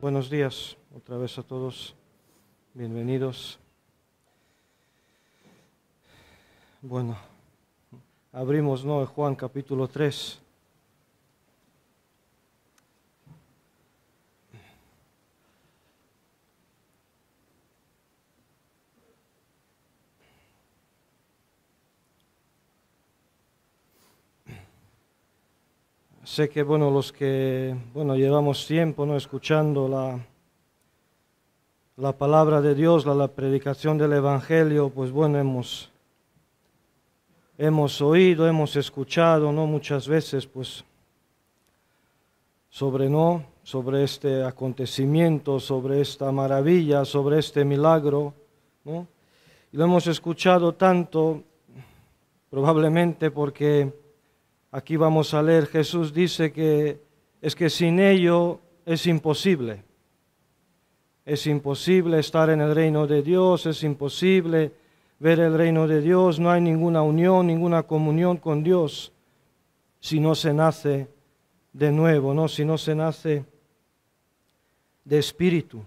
Buenos días otra vez a todos, bienvenidos. Bueno, abrimos ¿no? Juan capítulo 3. Sé que bueno, los que bueno, llevamos tiempo ¿no? escuchando la, la palabra de Dios, la, predicación del Evangelio, pues bueno, hemos, hemos oído, hemos escuchado ¿no? muchas veces pues, sobre, ¿no? sobre este acontecimiento, sobre esta maravilla, sobre este milagro. ¿no? Y lo hemos escuchado tanto, probablemente porque Aquí vamos a leer, Jesús dice que es que sin ello es imposible. Es imposible estar en el reino de Dios, es imposible ver el reino de Dios, no hay ninguna unión, ninguna comunión con Dios si no se nace de nuevo, ¿no? si no se nace de espíritu.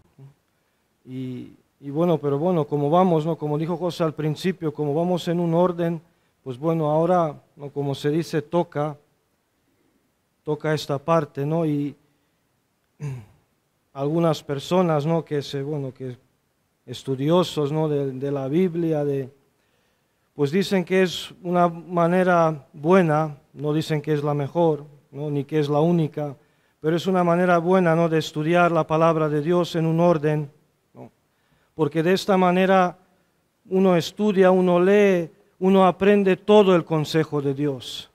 Y, bueno, pero bueno, como vamos, ¿no? como dijo José al principio, como vamos en un orden pues bueno, ahora, ¿no? como se dice, toca, toca esta parte, ¿no? Y algunas personas, ¿no? Que se, bueno, que estudiosos, ¿no? De, la Biblia, de, pues dicen que es una manera buena, no dicen que es la mejor, ¿no? Ni que es la única, pero es una manera buena, ¿no? De estudiar la palabra de Dios en un orden, ¿no? Porque de esta manera uno estudia, uno lee, uno aprende todo el consejo de Dios.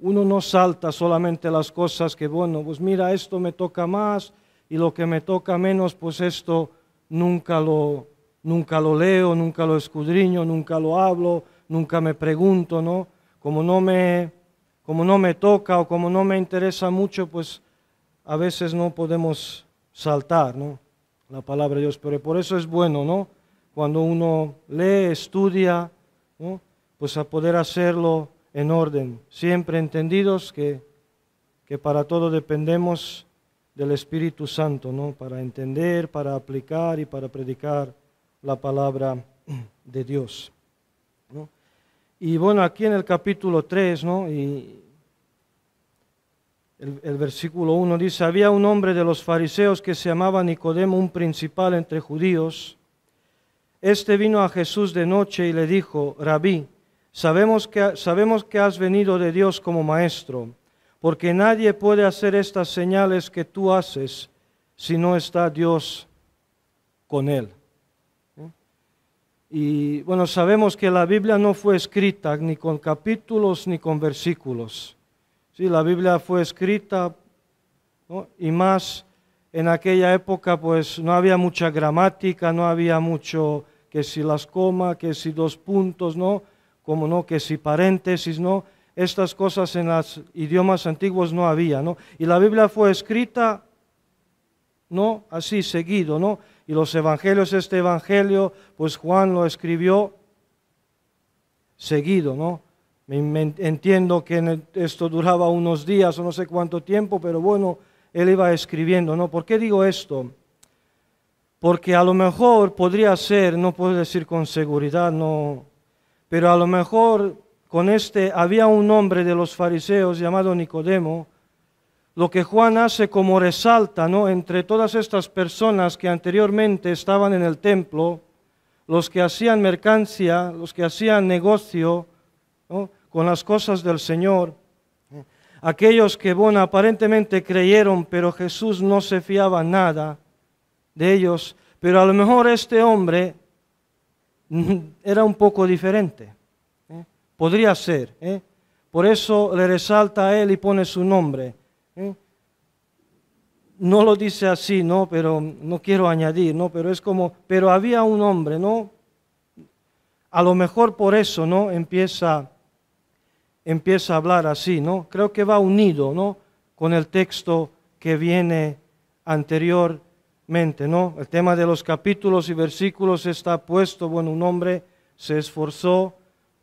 Uno no salta solamente las cosas que, bueno, pues mira, esto me toca más y lo que me toca menos, pues esto nunca lo, nunca lo leo, nunca lo escudriño, nunca lo hablo, nunca me pregunto, ¿no? Como no me, como no me toca o como no me interesa mucho, pues a veces no podemos saltar, La palabra de Dios, pero por eso es bueno, ¿no? Cuando uno lee, estudia, pues a poder hacerlo en orden, siempre entendidos que, para todo dependemos del Espíritu Santo, para entender, para aplicar y para predicar la palabra de Dios. Y bueno, aquí en el capítulo 3, el, el, versículo 1 dice, había un hombre de los fariseos que se llamaba Nicodemo, un principal entre judíos, este vino a Jesús de noche y le dijo, Rabí, sabemos que, sabemos que has venido de Dios como maestro, porque nadie puede hacer estas señales que tú haces si no está Dios con él. ¿Eh? Y bueno, sabemos que la Biblia no fue escrita ni con capítulos ni con versículos. Sí, la Biblia fue escrita y más en aquella época pues no había mucha gramática, no había mucho que si las coma, que si dos puntos, ¿no? Como no, que si paréntesis, ¿no? Estas cosas en los idiomas antiguos no había, ¿no? Y la Biblia fue escrita, ¿no? Así seguido, ¿no? Y los evangelios, este evangelio, pues Juan lo escribió seguido, ¿no? Entiendo que esto duraba unos días o no sé cuánto tiempo, pero bueno, él iba escribiendo, ¿no? ¿Por qué digo esto? Porque a lo mejor podría ser, no puedo decir con seguridad, no, pero a lo mejor con este había un hombre de los fariseos llamado Nicodemo, lo que Juan hace como resalta, ¿no? Entre todas estas personas que anteriormente estaban en el templo, los que hacían mercancía, los que hacían negocio ¿no? con las cosas del Señor, aquellos que bueno, aparentemente creyeron, pero Jesús no se fiaba nada de ellos. Pero a lo mejor este hombre mm, era un poco diferente. ¿eh? Podría ser. ¿eh? Por eso le resalta a él y pone su nombre. ¿eh? No lo dice así, ¿no? Pero no quiero añadir, ¿no? Pero es como, pero había un hombre, ¿no? A lo mejor por eso, ¿no? Empieza empieza a hablar así, ¿no? Creo que va unido, ¿no? Con el texto que viene anteriormente, ¿no? El tema de los capítulos y versículos está puesto, bueno, un hombre se esforzó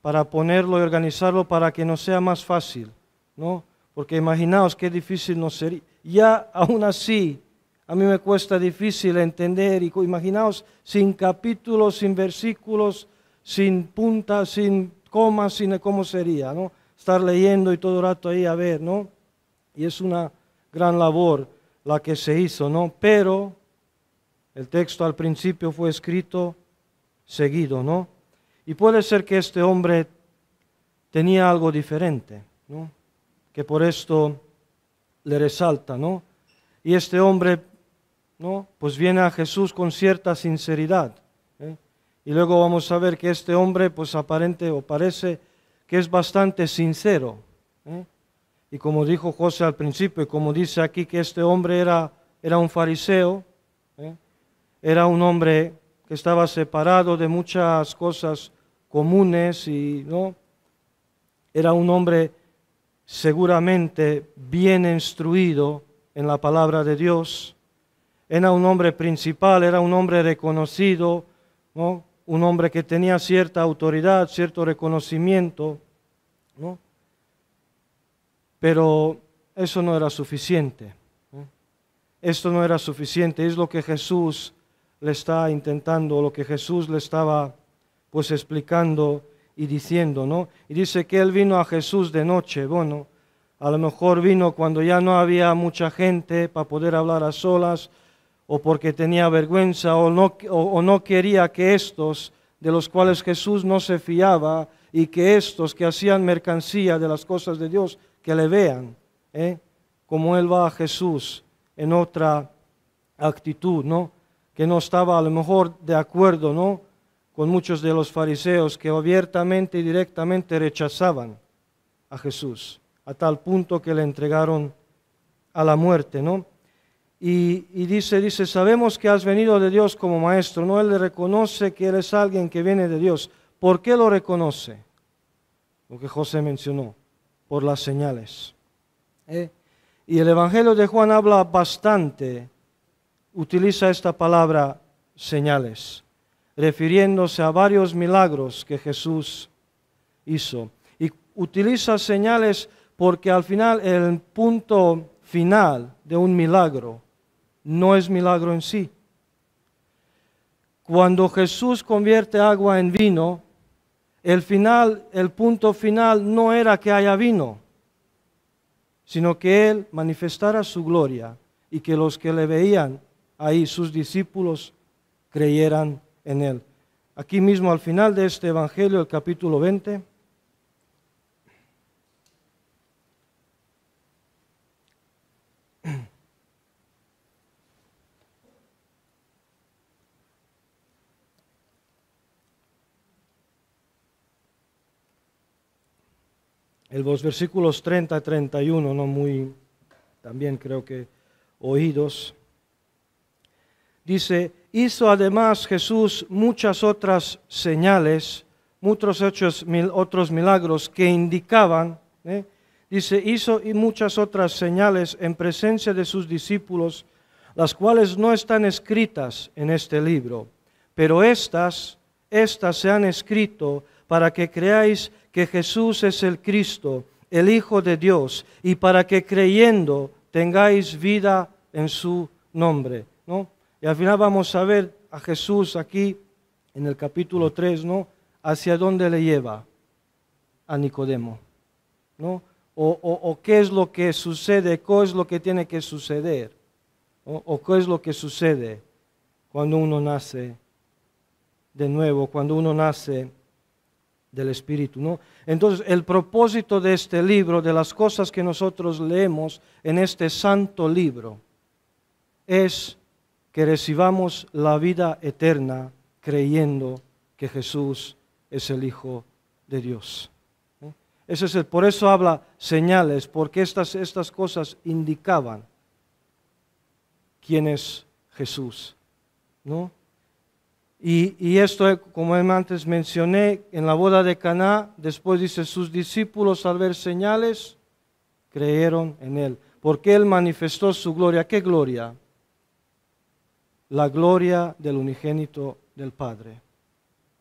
para ponerlo y organizarlo para que no sea más fácil, ¿no? Porque imaginaos qué difícil nos sería. Ya aún así, a mí me cuesta difícil entender, y imaginaos sin capítulos, sin versículos, sin puntas, sin comas, cómo sería, ¿no? estar leyendo y todo el rato ahí a ver, ¿no? Y es una gran labor la que se hizo, ¿no? Pero el texto al principio fue escrito seguido, ¿no? Y puede ser que este hombre tenía algo diferente, ¿no? Que por esto le resalta, ¿no? Y este hombre, ¿no? Pues viene a Jesús con cierta sinceridad. ¿eh? Y luego vamos a ver que este hombre, pues aparente o parece que es bastante sincero. ¿eh? Y como dijo José al principio, y como dice aquí que este hombre era, era un fariseo, ¿eh? era un hombre que estaba separado de muchas cosas comunes y no era un hombre seguramente bien instruido en la palabra de Dios, era un hombre principal, era un hombre reconocido, ¿no? un hombre que tenía cierta autoridad, cierto reconocimiento, ¿no? Pero eso no era suficiente. Esto no era suficiente, es lo que Jesús le está intentando, lo que Jesús le estaba pues explicando y diciendo, ¿no? Y dice que él vino a Jesús de noche, bueno, a lo mejor vino cuando ya no había mucha gente para poder hablar a solas, o porque tenía vergüenza o no, o, no quería que estos de los cuales Jesús no se fiaba y que estos que hacían mercancía de las cosas de Dios, que le vean, ¿eh? como él va a Jesús en otra actitud, ¿no? Que no estaba a lo mejor de acuerdo, ¿no? Con muchos de los fariseos que abiertamente y directamente rechazaban a Jesús, a tal punto que le entregaron a la muerte, ¿no? Y, dice, dice, sabemos que has venido de Dios como maestro. No, él le reconoce que eres alguien que viene de Dios. ¿Por qué lo reconoce? Lo que José mencionó, por las señales. ¿eh? Y el Evangelio de Juan habla bastante, utiliza esta palabra señales, refiriéndose a varios milagros que Jesús hizo. Y utiliza señales porque al final el punto final de un milagro no es milagro en sí. Cuando Jesús convierte agua en vino, el final, el punto final no era que haya vino, sino que Él manifestara su gloria y que los que le veían ahí, sus discípulos, creyeran en Él. Aquí mismo al final de este Evangelio, el capítulo 20. en los versículos 30 y 31, no muy también creo que oídos. Dice, hizo además Jesús muchas otras señales, muchos hechos, otros milagros que indicaban, ¿eh? dice, hizo muchas otras señales en presencia de sus discípulos, las cuales no están escritas en este libro, pero estas, estas se han escrito para que creáis que Jesús es el Cristo, el Hijo de Dios, y para que creyendo tengáis vida en su nombre. ¿no? Y al final vamos a ver a Jesús aquí en el capítulo 3, ¿no? Hacia dónde le lleva a Nicodemo, ¿no? O, qué es lo que sucede, qué es lo que tiene que suceder, o qué es lo que sucede cuando uno nace de nuevo, cuando uno nace del Espíritu. ¿no? Entonces, el propósito de este libro, de las cosas que nosotros leemos en este santo libro, es que recibamos la vida eterna creyendo que Jesús es el Hijo de Dios. es el, por eso habla señales, porque estas, estas cosas indicaban quién es Jesús. ¿no? Y, esto, como antes mencioné, en la boda de Caná, después dice, sus discípulos al ver señales, creyeron en él, porque él manifestó su gloria. ¿Qué gloria? La gloria del unigénito del Padre,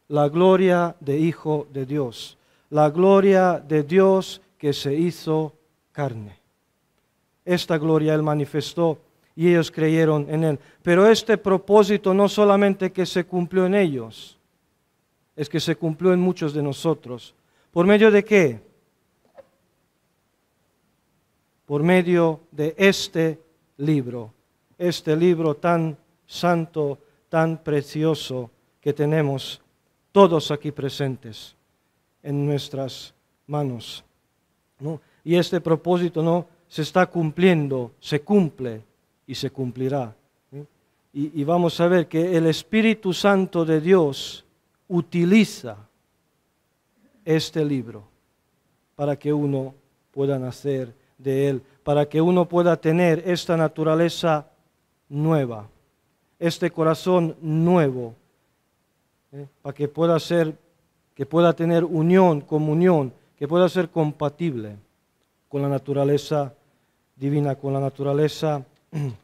la gloria de Hijo de Dios, la gloria de Dios que se hizo carne. Esta gloria él manifestó y ellos creyeron en Él. Pero este propósito no solamente que se cumplió en ellos, es que se cumplió en muchos de nosotros. ¿Por medio de qué? Por medio de este libro, este libro tan santo, tan precioso que tenemos todos aquí presentes en nuestras manos. Y este propósito no se está cumpliendo, se cumple y se cumplirá. Y, vamos a ver que el Espíritu Santo de Dios utiliza este libro para que uno pueda nacer de él, para que uno pueda tener esta naturaleza nueva, este corazón nuevo, para que pueda ser, que pueda tener unión, comunión, que pueda ser compatible con la naturaleza divina, con la naturaleza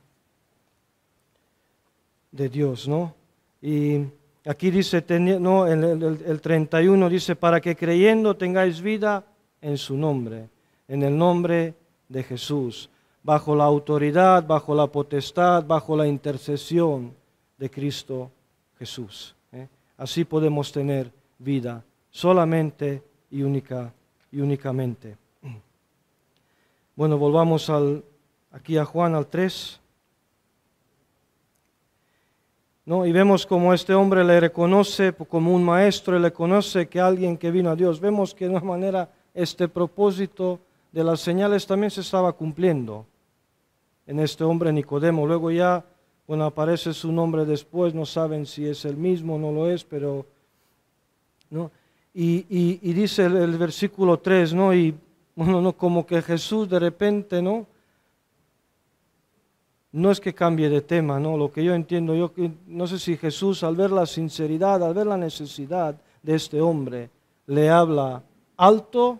de Dios, ¿no? Y aquí dice, no, el, 31 dice, para que creyendo tengáis vida en su nombre, en el nombre de Jesús, bajo la autoridad, bajo la potestad, bajo la intercesión de Cristo Jesús. ¿eh? Así podemos tener vida solamente y única y únicamente. Bueno, volvamos al aquí a Juan al 3. ¿No? Y vemos como este hombre le reconoce como un maestro y le conoce que alguien que vino a Dios. Vemos que de una manera este propósito de las señales también se estaba cumpliendo en este hombre Nicodemo. Luego ya, bueno, aparece su nombre después, no saben si es el mismo, o no lo es, pero... ¿no? Y, dice el, versículo 3, ¿no? Y bueno, ¿no? como que Jesús de repente, ¿no? no es que cambie de tema, no, lo que yo entiendo, yo no sé si Jesús al ver la sinceridad, al ver la necesidad de este hombre, le habla alto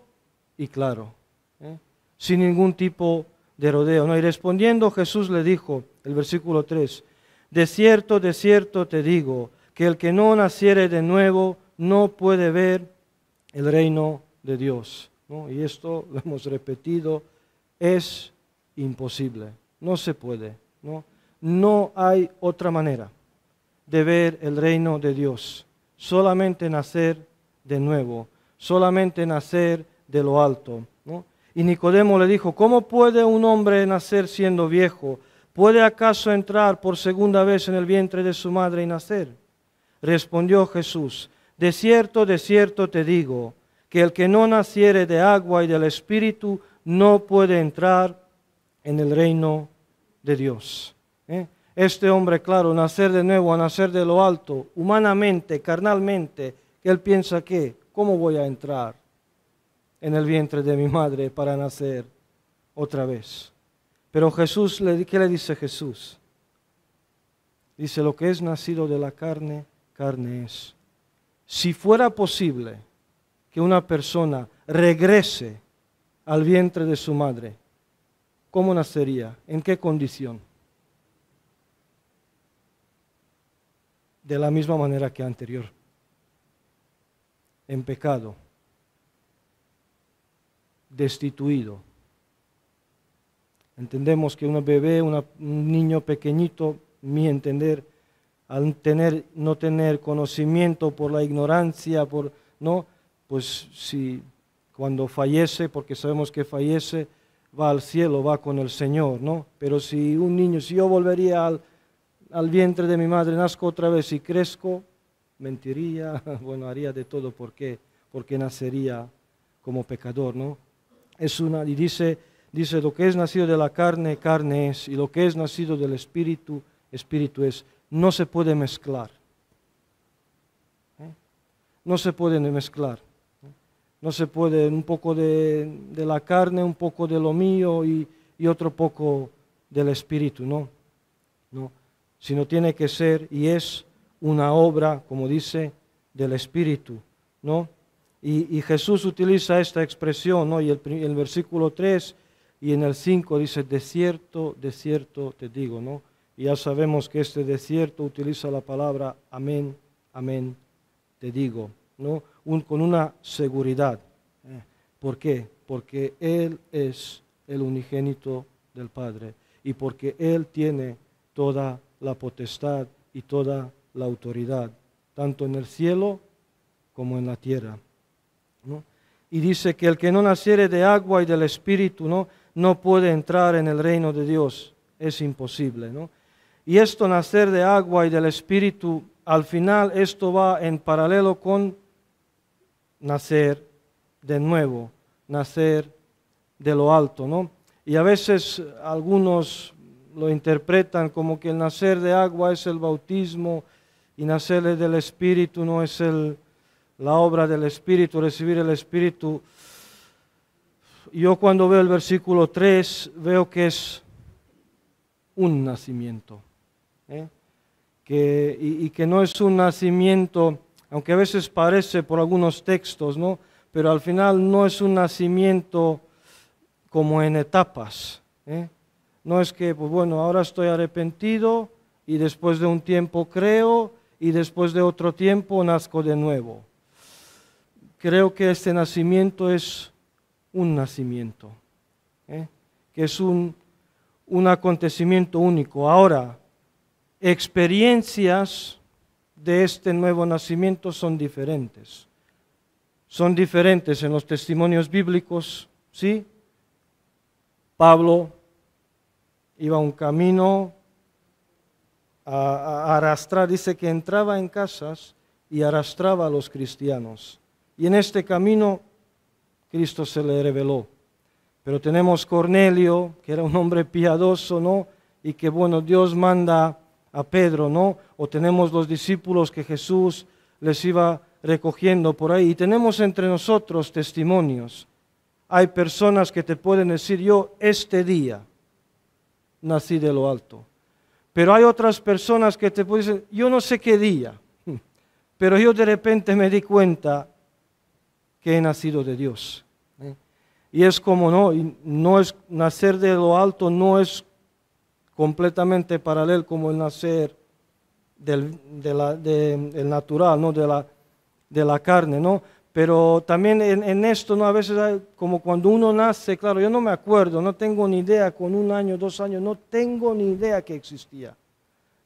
y claro, ¿eh? sin ningún tipo de rodeo. Y respondiendo Jesús le dijo, el versículo 3, de cierto, de cierto te digo, que el que no naciere de nuevo no puede ver el reino de Dios. Y esto lo hemos repetido, es imposible, no se puede. ¿no? no hay otra manera de ver el reino de Dios, solamente nacer de nuevo, solamente nacer de lo alto. Y Nicodemo le dijo, ¿cómo puede un hombre nacer siendo viejo? ¿Puede acaso entrar por segunda vez en el vientre de su madre y nacer? Respondió Jesús, de cierto, de cierto te digo, que el que no naciere de agua y del Espíritu no puede entrar en el reino de Dios. ¿eh? Este hombre, claro, nacer de nuevo, a nacer de lo alto, humanamente, carnalmente, que él piensa que, ¿cómo voy a entrar en el vientre de mi madre para nacer otra vez? Pero Jesús, ¿qué le dice Jesús? Dice, lo que es nacido de la carne, carne es. Si fuera posible que una persona regrese al vientre de su madre, ¿Cómo nacería? ¿En qué condición? De la misma manera que anterior. En pecado. Destituido. Entendemos que un bebé, un niño pequeñito, mi entender, al tener, no tener conocimiento por la ignorancia, por no, pues si cuando fallece, porque sabemos que fallece, va al cielo, va con el Señor, ¿no? Pero si un niño, si yo volvería al, vientre de mi madre, nazco otra vez y crezco, mentiría, bueno, haría de todo porque, porque nacería como pecador, ¿no? Es una, y dice, dice, lo que es nacido de la carne, carne es, y lo que es nacido del espíritu, espíritu es, no se puede mezclar. ¿eh? No se puede mezclar no se puede, un poco de, la carne, un poco de lo mío y, otro poco del espíritu, no, no, sino tiene que ser y es una obra, como dice, del espíritu, ¿no? Y, Jesús utiliza esta expresión, ¿no? Y el, el versículo 3 y en el 5 dice, de cierto, de cierto te digo, ¿no? Y ya sabemos que este desierto utiliza la palabra amén, amén, te digo, ¿no? con una seguridad. Eh. ¿Por qué? Porque Él es el unigénito del Padre y porque Él tiene toda la potestad y toda la autoridad, tanto en el cielo como en la tierra. Y dice que el que no naciere de agua y del Espíritu ¿no? no puede entrar en el reino de Dios, es imposible. Y esto nacer de agua y del Espíritu, al final esto va en paralelo con nacer de nuevo, nacer de lo alto, ¿no? Y a veces algunos lo interpretan como que el nacer de agua es el bautismo y nacer del Espíritu no es el, la obra del Espíritu, recibir el Espíritu. Yo cuando veo el versículo 3 veo que es un nacimiento, ¿eh? y que no es un nacimiento aunque a veces parece por algunos textos, ¿no? Pero al final no es un nacimiento como en etapas. ¿eh? No es que, pues bueno, ahora estoy arrepentido y después de un tiempo creo y después de otro tiempo nazco de nuevo. Creo que este nacimiento es un nacimiento, ¿eh? que es un acontecimiento único. Ahora, experiencias de este nuevo nacimiento son diferentes. Son diferentes en los testimonios bíblicos, ¿sí? Pablo iba un camino a, a arrastrar, dice que entraba en casas y arrastraba a los cristianos. Y en este camino Cristo se le reveló. Pero tenemos Cornelio, que era un hombre piadoso, ¿no? Y que bueno, Dios manda a Pedro, ¿no? O tenemos los discípulos que Jesús les iba recogiendo por ahí. Y tenemos entre nosotros testimonios. Hay personas que te pueden decir, yo este día nací de lo alto. Pero hay otras personas que te pueden decir, yo no sé qué día, pero yo de repente me di cuenta que he nacido de Dios. Y es como no, no es nacer de lo alto no es completamente paralelo como el nacer del natural, ¿no? de, la, de la carne, ¿no? Pero también en, esto, ¿no? A veces como cuando uno nace, claro, yo no me acuerdo, no tengo ni idea, con un año, dos años, no tengo ni idea que existía.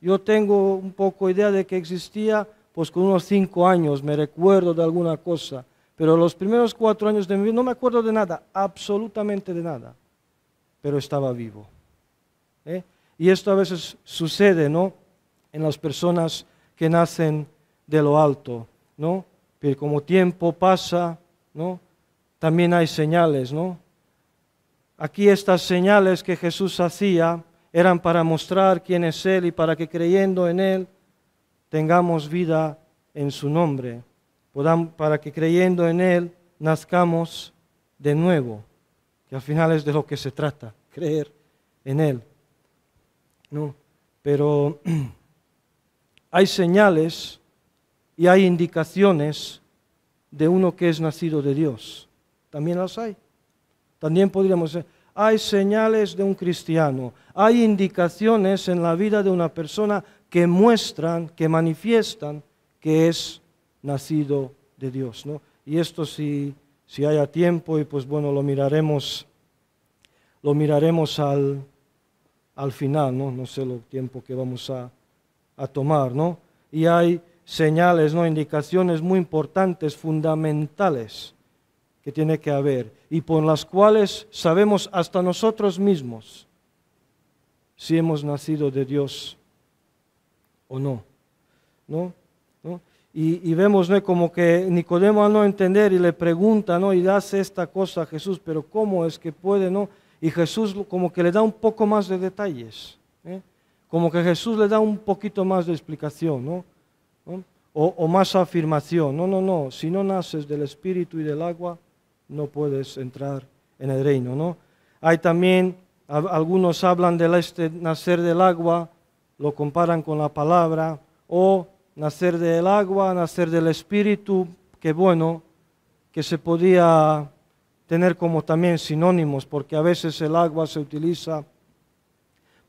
Yo tengo un poco idea de que existía, pues con unos cinco años me recuerdo de alguna cosa. Pero los primeros cuatro años de mi vida no me acuerdo de nada, absolutamente de nada. Pero estaba vivo. ¿eh? Y esto a veces sucede, ¿no? En las personas que nacen de lo alto, ¿no? Pero como tiempo pasa, ¿no? También hay señales, ¿no? Aquí estas señales que Jesús hacía eran para mostrar quién es Él y para que creyendo en Él tengamos vida en su nombre, para que creyendo en Él nazcamos de nuevo, que al final es de lo que se trata, creer en Él. ¿no? Pero hay señales y hay indicaciones de uno que es nacido de Dios. También las hay. También podríamos decir, hay señales de un cristiano, hay indicaciones en la vida de una persona que muestran, que manifiestan que es nacido de Dios. ¿no? Y esto si, si haya tiempo, y pues bueno, lo miraremos, lo miraremos al, al final, ¿no? No sé lo tiempo que vamos a, tomar, ¿no? Y hay señales, ¿no? Indicaciones muy importantes, fundamentales que tiene que haber y por las cuales sabemos hasta nosotros mismos si hemos nacido de Dios o no. ¿No? Y, vemos ¿no? como que Nicodemo no entender y le pregunta ¿no? y hace esta cosa a Jesús, pero ¿cómo es que puede? ¿no? Y Jesús como que le da un poco más de detalles, ¿eh? como que Jesús le da un poquito más de explicación, ¿no? O, más afirmación. No, no, no, si no naces del espíritu y del agua, no puedes entrar en el reino, ¿no? Hay también, algunos hablan del este nacer del agua, lo comparan con la palabra, o nacer del agua, nacer del espíritu, que bueno, que se podía tener como también sinónimos, porque a veces el agua se utiliza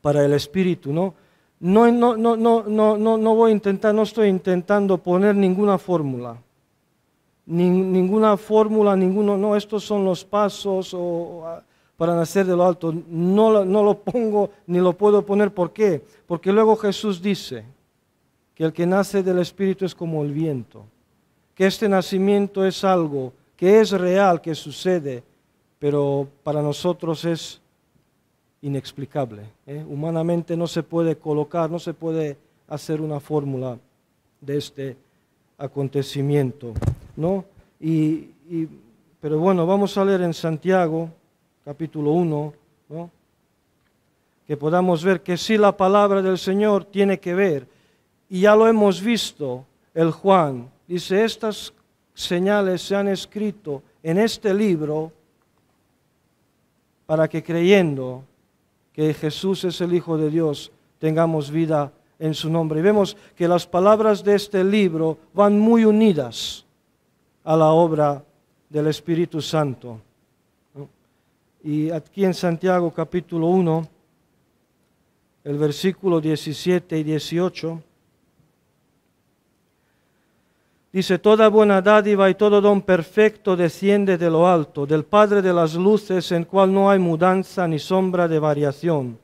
para el espíritu, ¿no? No, no, no, no, voy a intentar, no estoy intentando poner ninguna fórmula, ninguna fórmula, ninguno, no, estos son los pasos para nacer de lo alto. No, no lo pongo ni lo puedo poner, ¿por qué? Porque luego Jesús dice que el que nace del espíritu es como el viento, que este nacimiento es algo que es real, que sucede, pero para nosotros es inexplicable. ¿eh? Humanamente no se puede colocar, no se puede hacer una fórmula de este acontecimiento. ¿no? Y, pero bueno, vamos a leer en Santiago, capítulo 1, que podamos ver que sí la palabra del Señor tiene que ver, y ya lo hemos visto, el Juan dice, estas señales se han escrito en este libro para que creyendo que Jesús es el Hijo de Dios tengamos vida en su nombre. Y vemos que las palabras de este libro van muy unidas a la obra del Espíritu Santo. Y aquí en Santiago capítulo 1, el versículo 17 y 18, Dice, toda buena dádiva y todo don perfecto desciende de lo alto, del Padre de las luces, en cual no hay mudanza ni sombra de variación.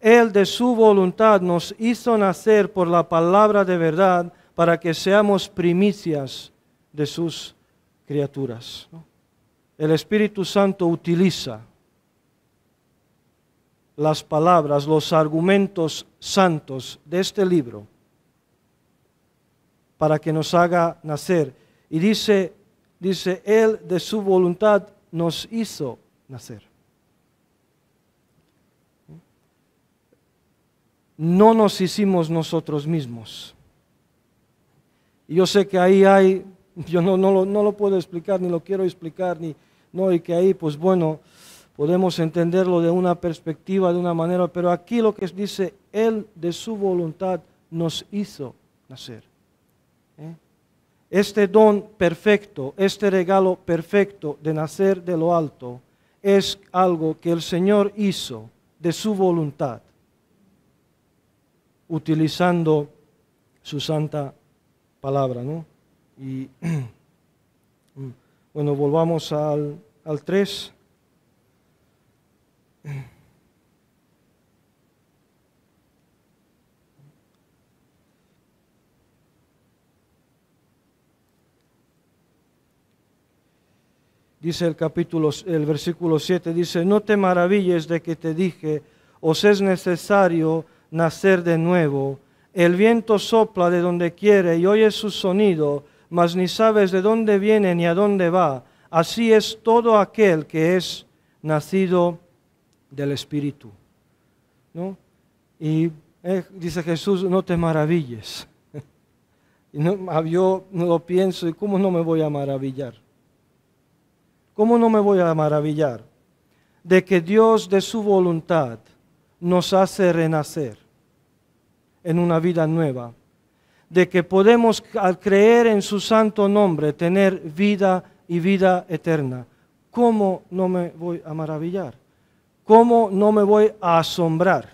Él de su voluntad nos hizo nacer por la palabra de verdad para que seamos primicias de sus criaturas. El Espíritu Santo utiliza las palabras, los argumentos santos de este libro para que nos haga nacer. Y dice, dice, Él de su voluntad nos hizo nacer. No nos hicimos nosotros mismos. Y yo sé que ahí hay, yo no, no, lo, no lo puedo explicar, ni lo quiero explicar, ni no, y que ahí, pues bueno, podemos entenderlo de una perspectiva, de una manera, pero aquí lo que dice, Él de su voluntad nos hizo nacer. Este don perfecto, este regalo perfecto de nacer de lo alto, es algo que el Señor hizo de su voluntad, utilizando su santa palabra. ¿no? Y mm, bueno, volvamos al, al 3. dice el capítulo, el versículo 7, dice, no te maravilles de que te dije, os es necesario nacer de nuevo. El viento sopla de donde quiere y oyes su sonido, mas ni sabes de dónde viene ni a dónde va. Así es todo aquel que es nacido del Espíritu. ¿No? Y eh, dice Jesús, no te maravilles. y no, yo lo pienso, ¿y cómo no me voy a maravillar? ¿Cómo no me voy a maravillar de que Dios de su voluntad nos hace renacer en una vida nueva? De que podemos al creer en su santo nombre tener vida y vida eterna. ¿Cómo no me voy a maravillar? ¿Cómo no me voy a asombrar?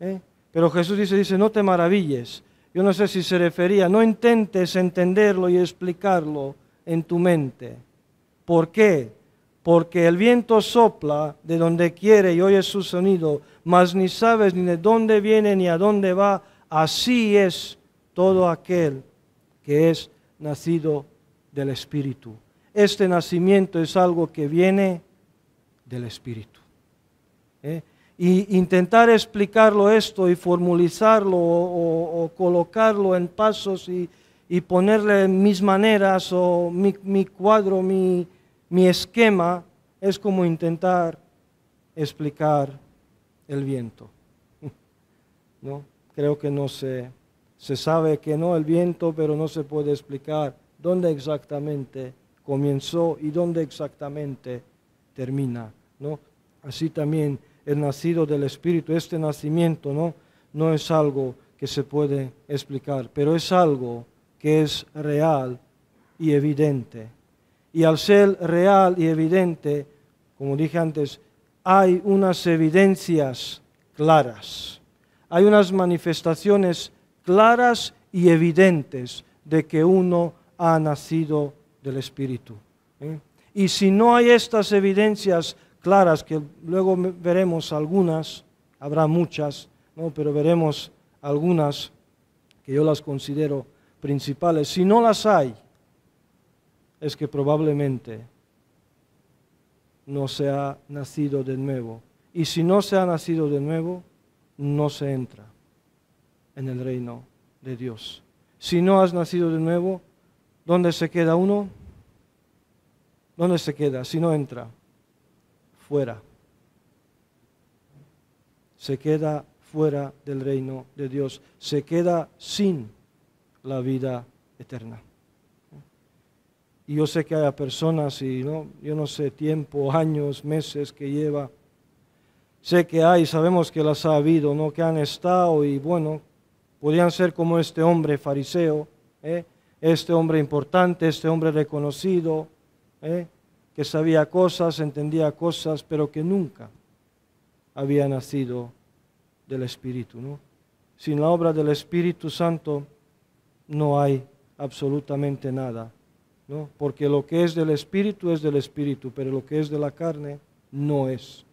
¿Eh? Pero Jesús dice, dice, no te maravilles. Yo no sé si se refería, no intentes entenderlo y explicarlo en tu mente ¿Por qué? Porque el viento sopla de donde quiere y oye su sonido, mas ni sabes ni de dónde viene ni a dónde va. Así es todo aquel que es nacido del Espíritu. Este nacimiento es algo que viene del Espíritu. ¿Eh? Y intentar explicarlo esto y formalizarlo o colocarlo en pasos y, y ponerle mis maneras o mi, cuadro, mi, esquema, es como intentar explicar el viento. ¿No? Creo que no se, se sabe que no el viento, pero no se puede explicar dónde exactamente comenzó y dónde exactamente termina. ¿no? Así también el nacido del Espíritu, este nacimiento ¿no? no es algo que se puede explicar, pero es algo que es real y evidente. Y al ser real y evidente, como dije antes, hay unas evidencias claras, hay unas manifestaciones claras y evidentes de que uno ha nacido del Espíritu. ¿eh? Y si no hay estas evidencias claras, que luego veremos algunas, habrá muchas, ¿no? pero veremos algunas que yo las considero principales. Si no las hay, es que probablemente no se ha nacido de nuevo. Y si no se ha nacido de nuevo, no se entra en el reino de Dios. Si no has nacido de nuevo, ¿dónde se queda uno? ¿Dónde se queda? Si no entra, fuera. Se queda fuera del reino de Dios. Se queda sin la vida eterna. Y yo sé que hay personas y no, yo no sé tiempo, años, meses que lleva. Sé que hay, sabemos que las ha habido, ¿no? Que han estado y bueno, podían ser como este hombre fariseo, ¿eh? este hombre importante, este hombre reconocido, ¿eh? que sabía cosas, entendía cosas, pero que nunca había nacido del Espíritu, ¿no? Sin la obra del Espíritu Santo no hay absolutamente nada, ¿no? Porque lo que es del espíritu es del espíritu, pero lo que es de la carne no es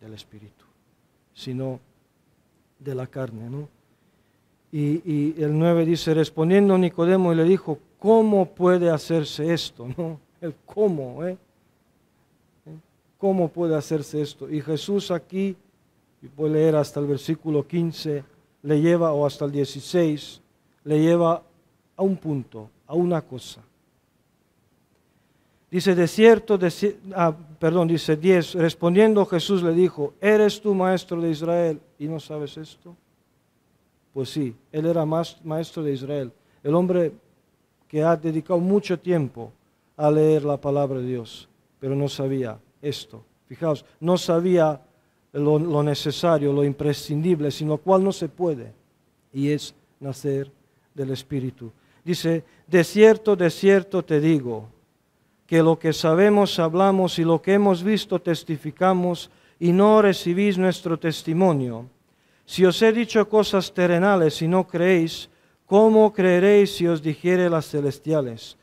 del espíritu, sino de la carne, ¿no? Y, el 9 dice, respondiendo Nicodemo y le dijo, ¿cómo puede hacerse esto? ¿No? El cómo, eh? ¿eh? ¿Cómo puede hacerse esto? Y Jesús aquí, y voy a leer hasta el versículo 15, le lleva, o hasta el 16, le lleva un punto, a una cosa. Dice, de cierto, ah, perdón, dice 10, respondiendo Jesús le dijo, ¿eres tú maestro de Israel y no sabes esto? Pues sí, él era maestro de Israel, el hombre que ha dedicado mucho tiempo a leer la palabra de Dios, pero no sabía esto. Fijaos, no sabía lo, lo necesario, lo imprescindible, sino cual no se puede, y es nacer del Espíritu. Dice, de cierto, de cierto te digo, que lo que sabemos hablamos y lo que hemos visto testificamos y no recibís nuestro testimonio. Si os he dicho cosas terrenales y no creéis, ¿cómo creeréis si os dijere las celestiales?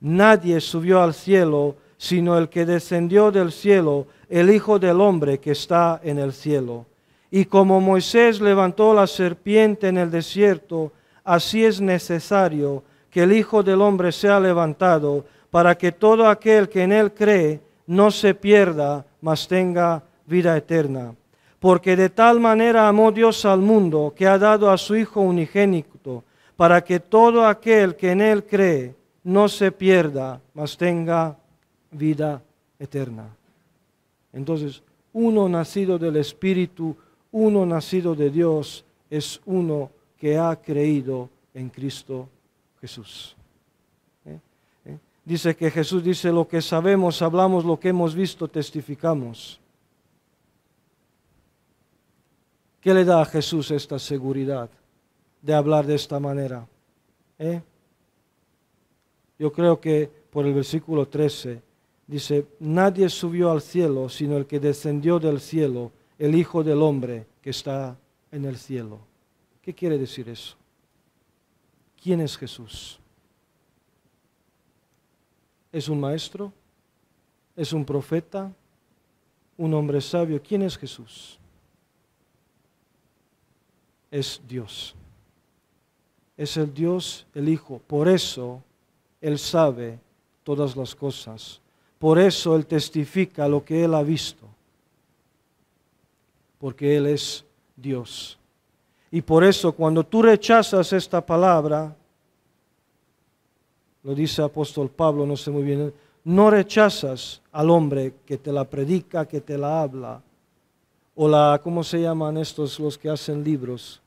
Nadie subió al cielo, sino el que descendió del cielo, el Hijo del Hombre que está en el cielo. Y como Moisés levantó la serpiente en el desierto, así es necesario que el Hijo del Hombre sea levantado, para que todo aquel que en él cree no se pierda, mas tenga vida eterna. Porque de tal manera amó Dios al mundo que ha dado a su Hijo unigénito, para que todo aquel que en él cree no se pierda, mas tenga vida eterna. Entonces, uno nacido del Espíritu, uno nacido de Dios, es uno que ha creído en Cristo Jesús. ¿Eh? ¿Eh? Dice que Jesús dice lo que sabemos, hablamos, lo que hemos visto, testificamos. ¿Qué le da a Jesús esta seguridad de hablar de esta manera? ¿Eh? Yo creo que por el versículo 13 dice, nadie subió al cielo sino el que descendió del cielo, el Hijo del Hombre que está en el cielo. ¿Qué quiere decir eso? ¿Quién es Jesús? ¿Es un maestro? ¿Es un profeta? ¿Un hombre sabio? ¿Quién es Jesús? Es Dios. Es el Dios, el Hijo. Por eso Él sabe todas las cosas. Por eso Él testifica lo que Él ha visto. Porque Él es Dios. Y por eso cuando tú rechazas esta palabra, lo dice el apóstol Pablo, no sé muy bien, no rechazas al hombre que te la predica, que te la habla, o la, ¿cómo se llaman estos los que hacen libros?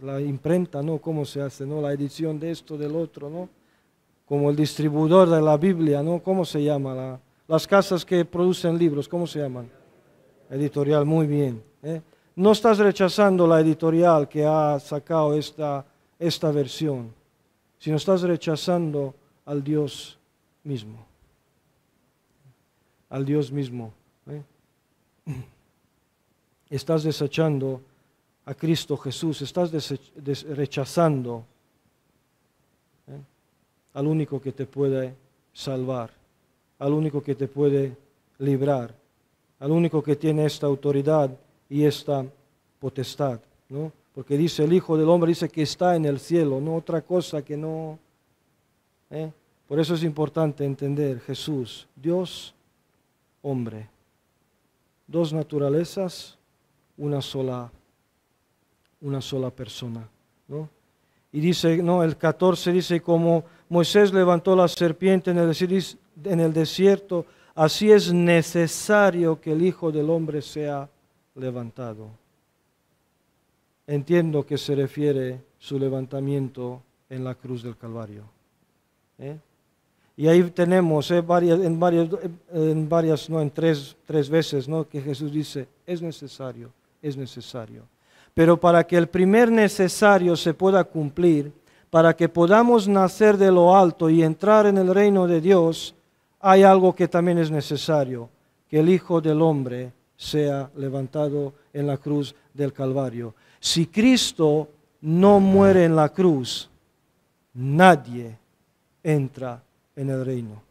La imprenta, ¿no? ¿Cómo se hace? ¿No? La edición de esto, del otro, ¿no? Como el distribuidor de la Biblia, ¿no? ¿Cómo se llama? La, las casas que producen libros, ¿cómo se llaman? Editorial, muy bien. ¿eh? no estás rechazando la editorial que ha sacado esta, versión, sino estás rechazando al Dios mismo. Al Dios mismo. ¿eh? Estás desechando a Cristo Jesús, estás rechazando ¿eh? al único que te puede salvar, al único que te puede librar, al único que tiene esta autoridad y esta potestad, ¿no? Porque dice el Hijo del Hombre, dice que está en el cielo, no otra cosa que no... ¿eh? Por eso es importante entender Jesús, Dios, hombre. Dos naturalezas, una sola, una sola persona, ¿no? Y dice, no, el 14 dice, como Moisés levantó la serpiente en el desierto, así es necesario que el Hijo del Hombre sea levantado. Entiendo que se refiere su levantamiento en la cruz del Calvario. ¿eh? Y ahí tenemos ¿eh? en varias, en varias, no, en tres, tres veces, ¿no? Que Jesús dice, es necesario, es necesario. Pero para que el primer necesario se pueda cumplir, para que podamos nacer de lo alto y entrar en el reino de Dios, hay algo que también es necesario, que el Hijo del Hombre sea levantado en la cruz del Calvario. Si Cristo no muere en la cruz, nadie entra en el reino.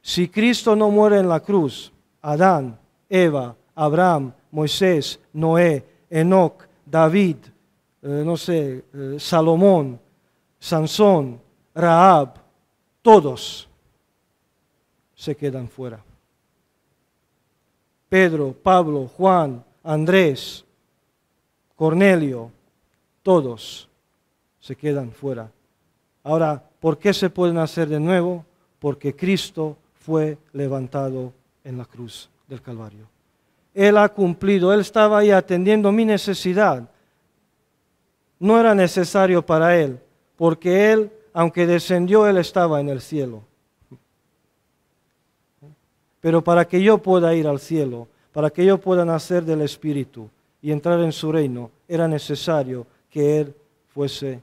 Si Cristo no muere en la cruz, Adán, Eva, Abraham, Moisés, Noé, Enoch, David, eh, no sé, eh, Salomón, Sansón, Raab, todos se quedan fuera. Pedro, Pablo, Juan, Andrés, Cornelio, todos se quedan fuera. Ahora, ¿por qué se pueden hacer de nuevo? Porque Cristo fue levantado en la cruz del Calvario. Él ha cumplido, Él estaba ahí atendiendo mi necesidad. No era necesario para Él, porque Él, aunque descendió, Él estaba en el cielo. Pero para que yo pueda ir al cielo, para que yo pueda nacer del Espíritu y entrar en su reino, era necesario que Él fuese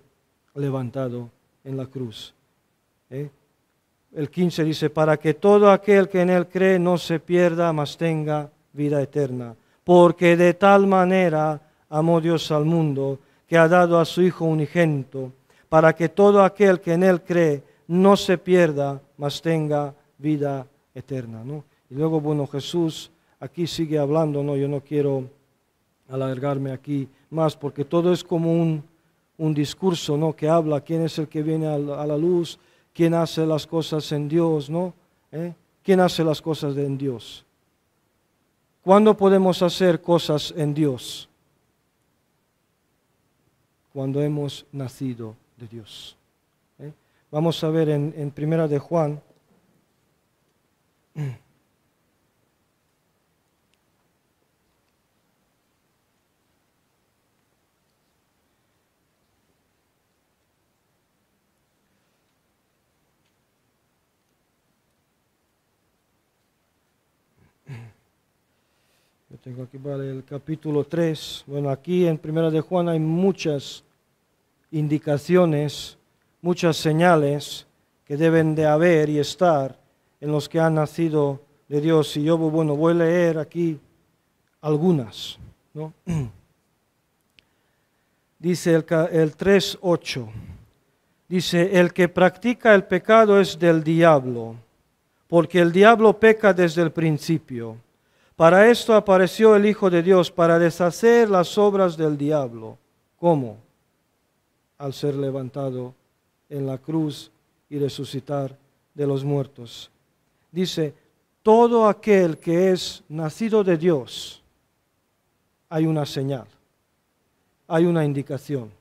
levantado en la cruz. ¿eh? El 15 dice, para que todo aquel que en Él cree no se pierda, mas tenga vida eterna. Porque de tal manera amó Dios al mundo, que ha dado a su Hijo unigento, para que todo aquel que en Él cree no se pierda, mas tenga vida eterna. ¿no? Y luego, bueno, Jesús aquí sigue hablando, ¿no? Yo no quiero alargarme aquí más porque todo es como un, discurso, ¿no? Que habla quién es el que viene a la, luz, quién hace las cosas en Dios, ¿no? ¿Eh? ¿Quién hace las cosas en Dios? ¿Cuándo podemos hacer cosas en Dios? Cuando hemos nacido de Dios. ¿eh? Vamos a ver en, en Primera de Juan. tengo aquí, vale, el capítulo 3. Bueno, aquí en Primera de Juan hay muchas indicaciones, muchas señales que deben de haber y estar en los que han nacido de Dios. Y yo, bueno, voy a leer aquí algunas, ¿no? Dice el, el 3.8, dice, el que practica el pecado es del diablo, porque el diablo peca desde el principio. Para esto apareció el Hijo de Dios, para deshacer las obras del diablo. ¿Cómo? Al ser levantado en la cruz y resucitar de los muertos. Dice, todo aquel que es nacido de Dios, hay una señal, hay una indicación.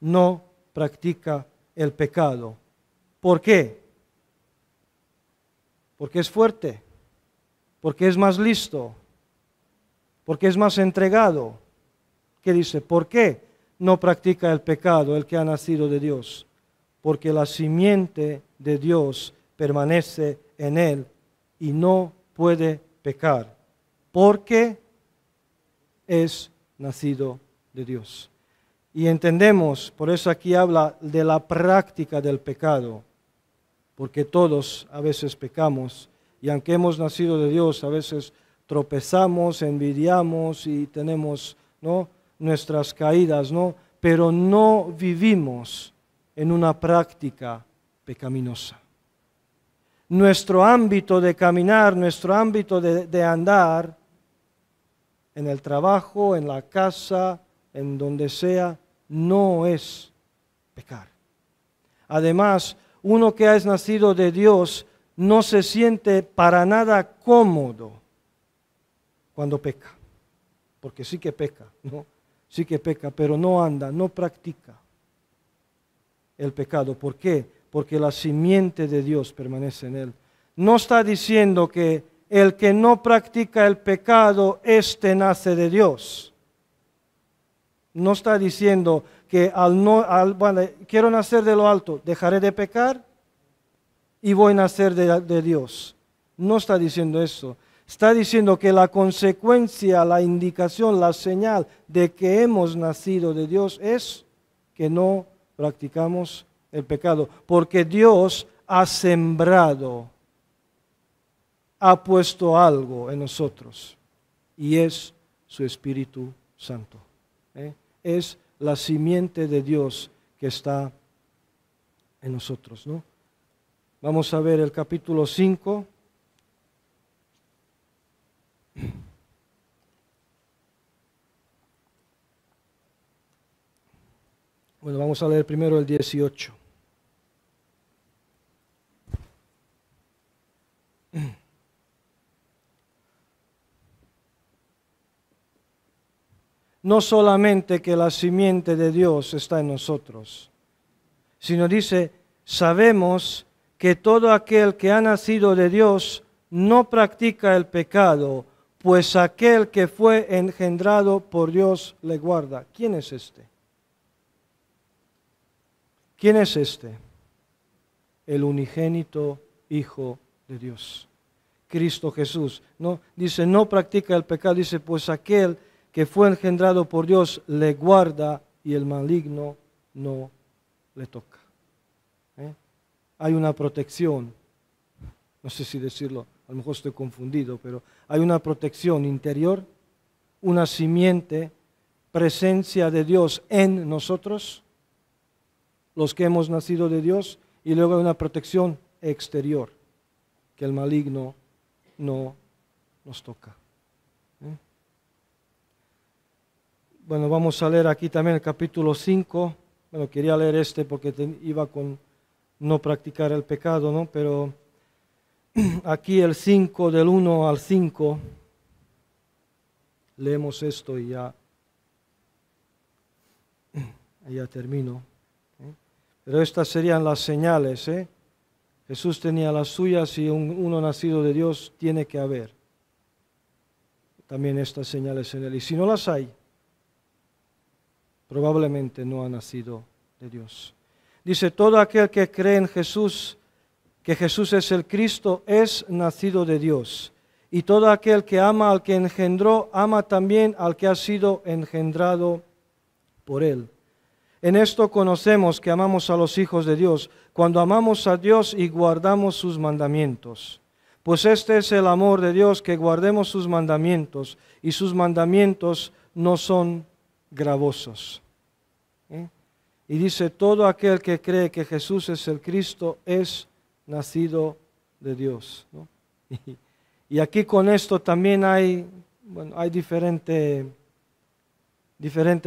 No practica el pecado. ¿Por qué? Porque es fuerte porque es más listo, porque es más entregado. ¿Qué dice? ¿Por qué no practica el pecado el que ha nacido de Dios? Porque la simiente de Dios permanece en él y no puede pecar, porque es nacido de Dios. Y entendemos, por eso aquí habla de la práctica del pecado, porque todos a veces pecamos y aunque hemos nacido de Dios, a veces tropezamos, envidiamos y tenemos nuestras caídas, ¿no? pero no vivimos en una práctica pecaminosa. Nuestro ámbito de caminar, nuestro ámbito de, de andar, en el trabajo, en la casa, en donde sea, no es pecar. Además, uno que es nacido de Dios no se siente para nada cómodo cuando peca, porque sí que peca, ¿no? Sí que peca, pero no anda, no practica el pecado. ¿Por qué? Porque la simiente de Dios permanece en él. No está diciendo que el que no practica el pecado, este nace de Dios. No está diciendo que al no, al, bueno, quiero nacer de lo alto, dejaré de pecar, y voy a nacer de, Dios. No está diciendo eso. Está diciendo que la consecuencia, la indicación, la señal de que hemos nacido de Dios es que no practicamos el pecado. Porque Dios ha sembrado, ha puesto algo en nosotros. Y es su Espíritu Santo. ¿eh? Es la simiente de Dios que está en nosotros, ¿no? Vamos a ver el capítulo 5. Bueno, vamos a leer primero el 18. No solamente que la simiente de Dios está en nosotros, sino dice, sabemos que todo aquel que ha nacido de Dios no practica el pecado, pues aquel que fue engendrado por Dios le guarda. ¿Quién es este? ¿Quién es este? El unigénito Hijo de Dios. Cristo Jesús. No, dice, no practica el pecado. Dice, pues aquel que fue engendrado por Dios le guarda y el maligno no le toca hay una protección, no sé si decirlo, a lo mejor estoy confundido, pero hay una protección interior, una simiente, presencia de Dios en nosotros, los que hemos nacido de Dios, y luego hay una protección exterior, que el maligno no nos toca. ¿Eh? Bueno, vamos a leer aquí también el capítulo 5. Bueno, quería leer este porque iba con no practicar el pecado, ¿no? Pero aquí el 5, del 1 al 5, leemos esto y ya, ya termino. ¿eh? Pero estas serían las señales, ¿eh? Jesús tenía las suyas y un, uno nacido de Dios tiene que haber también estas señales en él. Y si no las hay, probablemente no ha nacido de Dios. Dice, todo aquel que cree en Jesús, que Jesús es el Cristo, es nacido de Dios. Y todo aquel que ama al que engendró, ama también al que ha sido engendrado por él. En esto conocemos que amamos a los hijos de Dios, cuando amamos a Dios y guardamos sus mandamientos. Pues este es el amor de Dios, que guardemos sus mandamientos, y sus mandamientos no son gravosos. Y dice, todo aquel que cree que Jesús es el Cristo es nacido de Dios. Y, aquí con esto también hay, diferentes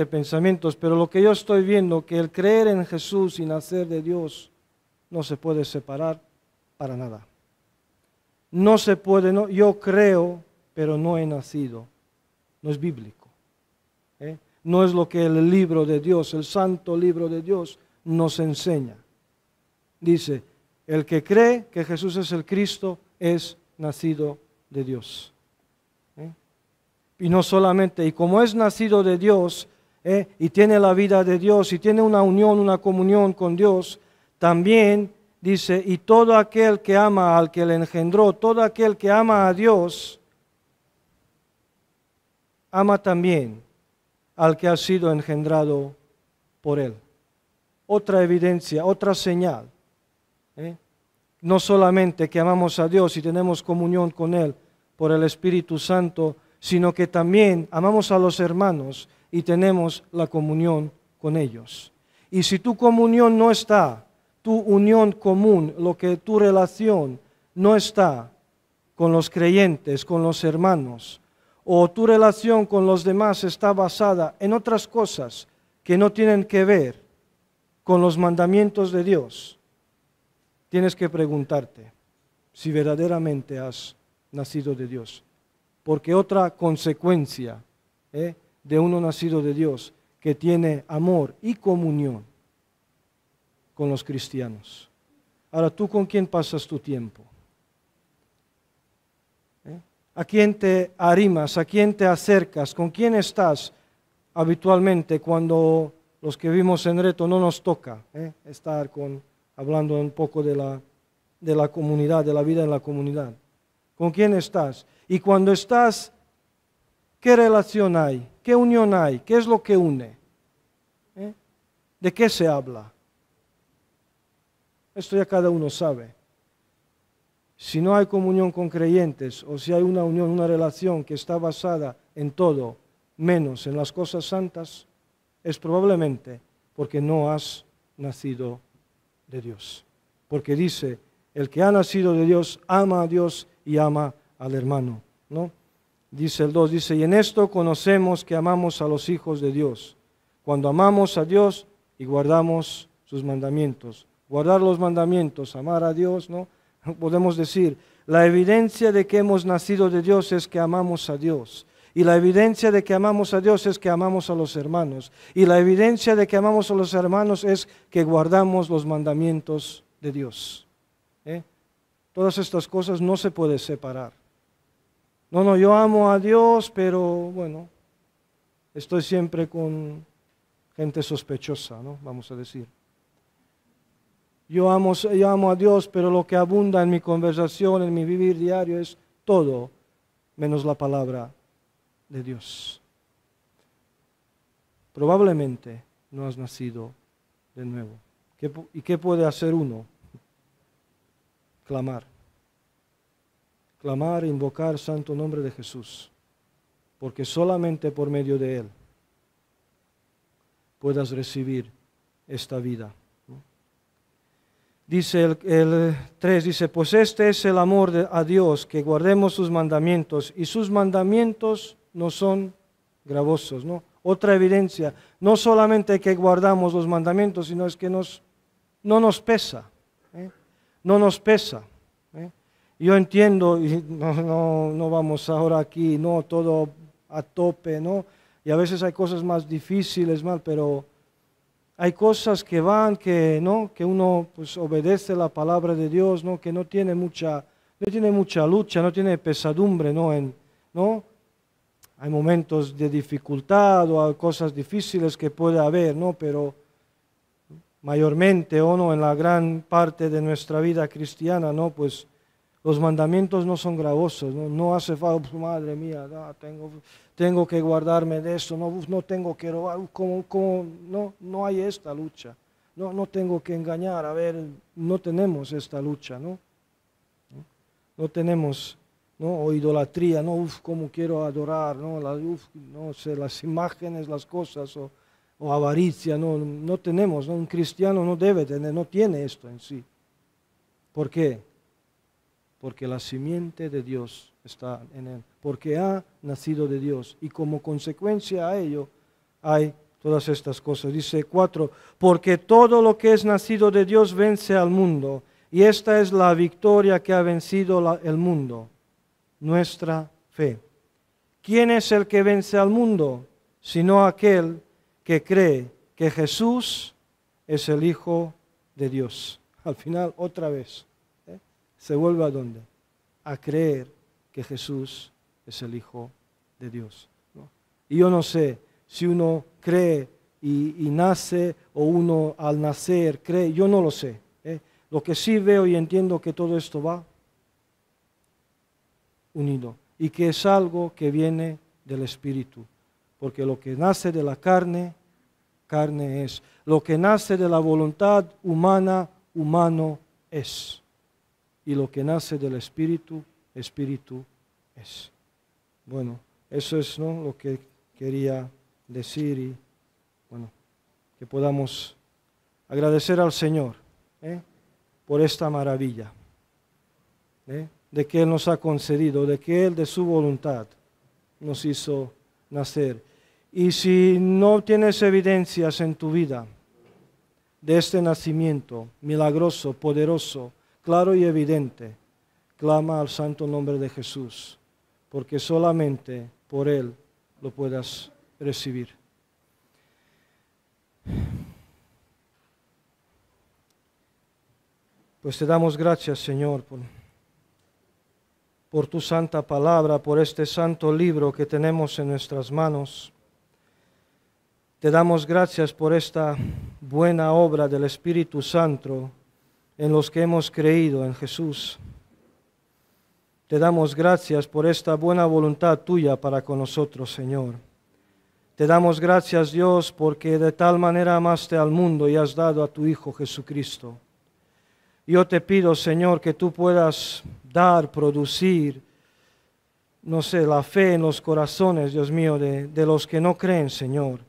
pensamientos, pero lo que yo estoy viendo, que el creer en Jesús y nacer de Dios no se puede separar para nada. No se puede, no, yo creo, pero no he nacido. No es bíblico. ¿eh? no es lo que el libro de Dios, el santo libro de Dios, nos enseña. Dice, el que cree que Jesús es el Cristo es nacido de Dios. ¿Eh? Y no solamente, y como es nacido de Dios, ¿eh? y tiene la vida de Dios, y tiene una unión, una comunión con Dios, también dice, y todo aquel que ama al que le engendró, todo aquel que ama a Dios, ama también al que ha sido engendrado por él. Otra evidencia, otra señal. ¿eh? No solamente que amamos a Dios y tenemos comunión con Él por el Espíritu Santo, sino que también amamos a los hermanos y tenemos la comunión con ellos. Y si tu comunión no está, tu unión común, lo que tu relación no está con los creyentes, con los hermanos, o tu relación con los demás está basada en otras cosas que no tienen que ver con los mandamientos de Dios, tienes que preguntarte si verdaderamente has nacido de Dios. Porque otra consecuencia ¿eh? de uno nacido de Dios que tiene amor y comunión con los cristianos. Ahora, ¿tú con quién pasas tu tiempo? a quién te arimas, a quién te acercas, con quién estás habitualmente cuando los que vivimos en reto no nos toca eh, estar con, hablando un poco de la, de la comunidad, de la vida en la comunidad. ¿Con quién estás? Y cuando estás, ¿qué relación hay? ¿Qué unión hay? ¿Qué es lo que une? Eh, ¿De qué se habla? Esto ya cada uno sabe. Si no hay comunión con creyentes o si hay una unión, una relación que está basada en todo menos en las cosas santas, es probablemente porque no has nacido de Dios. Porque dice, el que ha nacido de Dios ama a Dios y ama al hermano, ¿no? Dice el 2, dice, y en esto conocemos que amamos a los hijos de Dios, cuando amamos a Dios y guardamos sus mandamientos. Guardar los mandamientos, amar a Dios, ¿no? podemos decir, la evidencia de que hemos nacido de Dios es que amamos a Dios. Y la evidencia de que amamos a Dios es que amamos a los hermanos. Y la evidencia de que amamos a los hermanos es que guardamos los mandamientos de Dios. ¿Eh? Todas estas cosas no se puede separar. No, no, yo amo a Dios, pero bueno, estoy siempre con gente sospechosa, ¿no? Vamos a decir. Yo amo, a Dios, pero lo que abunda en mi conversación, en mi vivir diario, es todo menos la palabra de Dios. Probablemente no has nacido de nuevo. ¿Y qué puede hacer uno? Clamar. Clamar, e invocar santo nombre de Jesús, porque solamente por medio de Él puedas recibir esta vida dice el, 3, eh, dice, pues este es el amor a Dios, que guardemos sus mandamientos, y sus mandamientos no son gravosos, ¿no? Otra evidencia, no solamente que guardamos los mandamientos, sino es que no nos pesa, ¿eh? no nos pesa. ¿eh? Yo entiendo, y no, no vamos ahora aquí, no todo a tope, ¿no? Y a veces hay cosas más difíciles, mal, pero hay cosas que van, que, ¿no? que uno pues, obedece la palabra de Dios, ¿no? que no tiene, mucha, no tiene mucha lucha, no tiene pesadumbre. ¿no? ¿no? Hay momentos de dificultad o hay cosas difíciles que puede haber, ¿no? pero mayormente o no en la gran parte de nuestra vida cristiana, ¿no? pues los mandamientos no son gravosos, no, no hace falta, oh, madre mía, tengo tengo que guardarme de eso, no, no tengo que robar, no, no hay esta lucha, no, no tengo que engañar, a ver, no tenemos esta lucha, ¿no? No tenemos, ¿no? O idolatría, no, uf, cómo quiero adorar, ¿no? La, no sé, las imágenes, las cosas, o, avaricia, no, no tenemos, ¿no? un cristiano no debe tener, no tiene esto en sí. ¿Por qué? Porque la simiente de Dios está en él, porque ha nacido de Dios y como consecuencia a ello hay todas estas cosas. Dice cuatro porque todo lo que es nacido de Dios vence al mundo y esta es la victoria que ha vencido el mundo, nuestra fe. ¿Quién es el que vence al mundo? Sino aquel que cree que Jesús es el Hijo de Dios. Al final, otra vez, ¿eh? se vuelve a dónde? A creer que Jesús es el Hijo de Dios. Y yo no sé si uno cree y, nace o uno al nacer cree, yo no lo sé. ¿eh? Lo que sí veo y entiendo que todo esto va unido y que es algo que viene del Espíritu, porque lo que nace de la carne, carne es. Lo que nace de la voluntad humana, humano es. Y lo que nace del Espíritu, espíritu es. Bueno, eso es lo que quería decir y bueno, que podamos agradecer al Señor ¿eh? por esta maravilla ¿eh? de que Él nos ha concedido, de que Él de su voluntad nos hizo nacer. Y si no tienes evidencias en tu vida de este nacimiento milagroso, poderoso, claro y evidente, clama al santo nombre de Jesús, porque solamente por Él lo puedas recibir. Pues te damos gracias, Señor, por, por, tu santa palabra, por este santo libro que tenemos en nuestras manos. Te damos gracias por esta buena obra del Espíritu Santo en los que hemos creído en Jesús. Te damos gracias por esta buena voluntad tuya para con nosotros, Señor. Te damos gracias, Dios, porque de tal manera amaste al mundo y has dado a tu Hijo Jesucristo. Yo te pido, Señor, que tú puedas dar, producir, no sé, la fe en los corazones, Dios mío, de, los que no creen, Señor.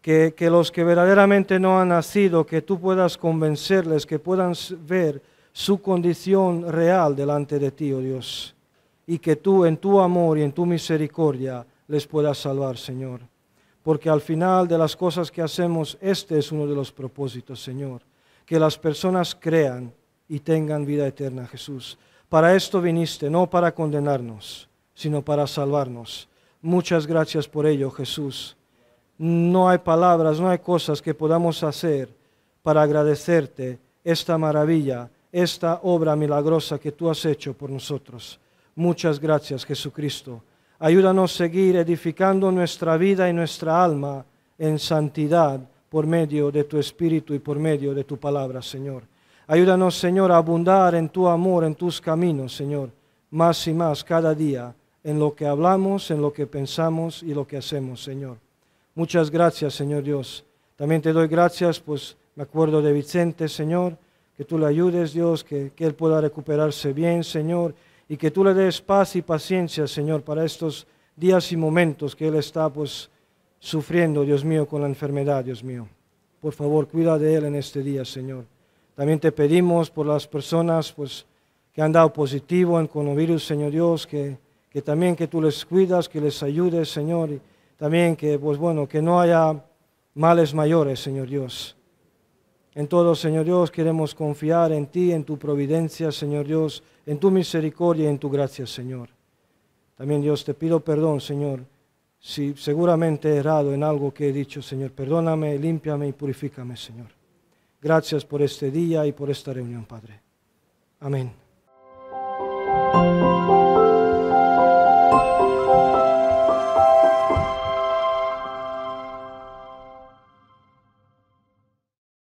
Que, que, los que verdaderamente no han nacido, que tú puedas convencerles, que puedan ver su condición real delante de ti, oh Dios y que tú en tu amor y en tu misericordia les puedas salvar, Señor. Porque al final de las cosas que hacemos, este es uno de los propósitos, Señor. Que las personas crean y tengan vida eterna, Jesús. Para esto viniste, no para condenarnos, sino para salvarnos. Muchas gracias por ello, Jesús. No hay palabras, no hay cosas que podamos hacer para agradecerte esta maravilla, esta obra milagrosa que tú has hecho por nosotros. Muchas gracias, Jesucristo. Ayúdanos a seguir edificando nuestra vida y nuestra alma en santidad por medio de tu Espíritu y por medio de tu palabra, Señor. Ayúdanos, Señor, a abundar en tu amor, en tus caminos, Señor, más y más cada día, en lo que hablamos, en lo que pensamos y lo que hacemos, Señor. Muchas gracias, Señor Dios. También te doy gracias, pues me acuerdo de Vicente, Señor, que tú le ayudes, Dios, que, que él pueda recuperarse bien, Señor, y que tú le des paz y paciencia, Señor, para estos días y momentos que Él está pues sufriendo, Dios mío, con la enfermedad, Dios mío. Por favor, cuida de Él en este día, Señor. También te pedimos por las personas pues que han dado positivo en coronavirus, Señor Dios, que, también que tú les cuidas, que les ayudes, Señor, y también que pues bueno, que no haya males mayores, Señor Dios. En todo, Señor Dios, queremos confiar en ti, en tu providencia, Señor Dios, en tu misericordia y en tu gracia, Señor. También, Dios, te pido perdón, Señor, si seguramente he errado en algo que he dicho, Señor. Perdóname, límpiame y purifícame, Señor. Gracias por este día y por esta reunión, Padre. Amén.